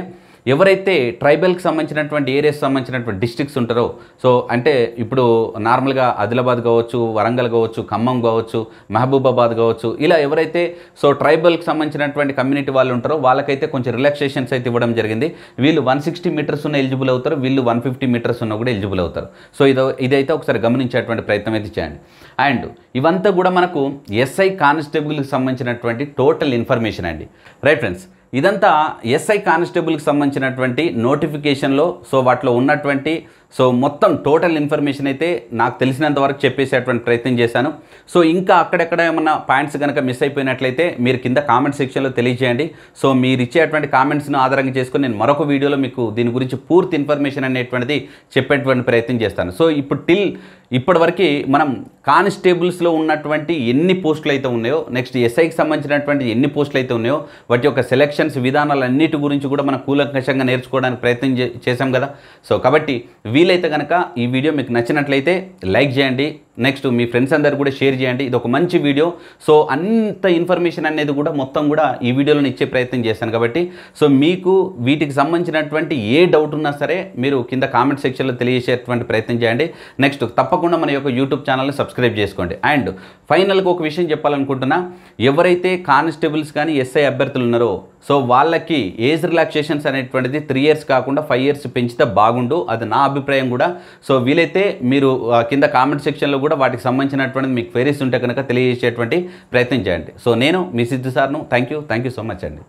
Speaker 1: ఎవరైతే ట్రైబల్కి సంబంధించినటువంటి ఏరియాస్ సంబంధించినటువంటి డిస్ట్రిక్ట్స్ ఉంటారో సో అంటే ఇప్పుడు నార్మల్గా ఆదిలాబాద్ కావచ్చు వరంగల్ కావచ్చు ఖమ్మం కావచ్చు మహబూబాబాద్ కావచ్చు ఇలా ఎవరైతే సో ట్రైబల్కి సంబంధించినటువంటి కమ్యూనిటీ వాళ్ళు ఉంటారో వాళ్ళకైతే కొంచెం రిలాక్సేషన్స్ అయితే ఇవ్వడం జరిగింది వీళ్ళు వన్ సిక్స్టీ మీటర్స్ ఉన్న ఎలిజిబుల్ అవుతారు వీళ్ళు వన్ ఫిఫ్టీ మీటర్స్ ఉన్న కూడా ఎలిజిబుల్ అవుతారు సో ఇది ఇదైతే ఒకసారి గమనించేటువంటి ప్రయత్నం అయితే చేయండి అండ్ ఇవంతా కూడా మనకు ఎస్ఐ కానిస్టేబుల్కి సంబంధించినటువంటి టోటల్ ఇన్ఫర్మేషన్ అండి రైట్ ఫ్రెండ్స్ ఇదంతా ఎస్ఐ కానిస్టేబుల్కి సంబంధించినటువంటి నోటిఫికేషన్లో సో వాటిలో ఉన్నటువంటి సో మొత్తం టోటల్ ఇన్ఫర్మేషన్ అయితే నాకు తెలిసినంత వరకు చెప్పేసేటువంటి ప్రయత్నం చేశాను సో ఇంకా అక్కడెక్కడ ఏమన్నా పాయింట్స్ కనుక మిస్ అయిపోయినట్లయితే మీరు కింద కామెంట్ సెక్షన్లో తెలియజేయండి సో మీరు ఇచ్చేటువంటి కామెంట్స్ను ఆధారంగా చేసుకుని నేను మరొక వీడియోలో మీకు దీని గురించి పూర్తి ఇన్ఫర్మేషన్ అనేటువంటిది చెప్పేటువంటి ప్రయత్నం చేస్తాను సో ఇప్పుడు టిల్ ఇప్పటివరకు మనం కానిస్టేబుల్స్లో ఉన్నటువంటి ఎన్ని పోస్టులు అయితే ఉన్నాయో నెక్స్ట్ ఎస్ఐకి సంబంధించినటువంటి ఎన్ని పోస్టులు అయితే ఉన్నాయో వాటి యొక్క సెలక్షన్స్ విధానాలన్నిటి గురించి కూడా మనం కూలంకషంగా నేర్చుకోవడానికి ప్రయత్నం చేసాం కదా సో కాబట్టి వీ వీలైతే కనుక ఈ వీడియో మీకు నచ్చినట్లయితే లైక్ చేయండి నెక్స్ట్ మీ ఫ్రెండ్స్ అందరు కూడా షేర్ చేయండి ఇది ఒక మంచి వీడియో సో అంత ఇన్ఫర్మేషన్ అనేది కూడా మొత్తం కూడా ఈ వీడియోలో ఇచ్చే ప్రయత్నం చేశాను కాబట్టి సో మీకు వీటికి సంబంధించినటువంటి ఏ డౌట్ ఉన్నా సరే మీరు కింద కామెంట్ సెక్షన్లో తెలియజేసేటువంటి ప్రయత్నం చేయండి నెక్స్ట్ తప్పకుండా మన యొక్క యూట్యూబ్ ఛానల్ని సబ్స్క్రైబ్ చేసుకోండి అండ్ ఫైనల్గా ఒక విషయం చెప్పాలనుకుంటున్నా ఎవరైతే కానిస్టేబుల్స్ కానీ ఎస్ఐ అభ్యర్థులు ఉన్నారో సో వాళ్ళకి ఏజ్ రిలాక్సేషన్స్ అనేటువంటిది త్రీ ఇయర్స్ కాకుండా ఫైవ్ ఇయర్స్ పెంచితే బాగుండు అది నా అభిప్రాయం కూడా సో వీలైతే మీరు కింద కామెంట్ సెక్షన్లో కూడా వాటికి సంబంధించినటువంటి మీకు క్వైరీస్ ఉంటే కనుక తెలియజేసేటువంటి ప్రయత్నం చేయండి సో నేను మీ సిద్ధు సార్ను thank you thank you so much అండి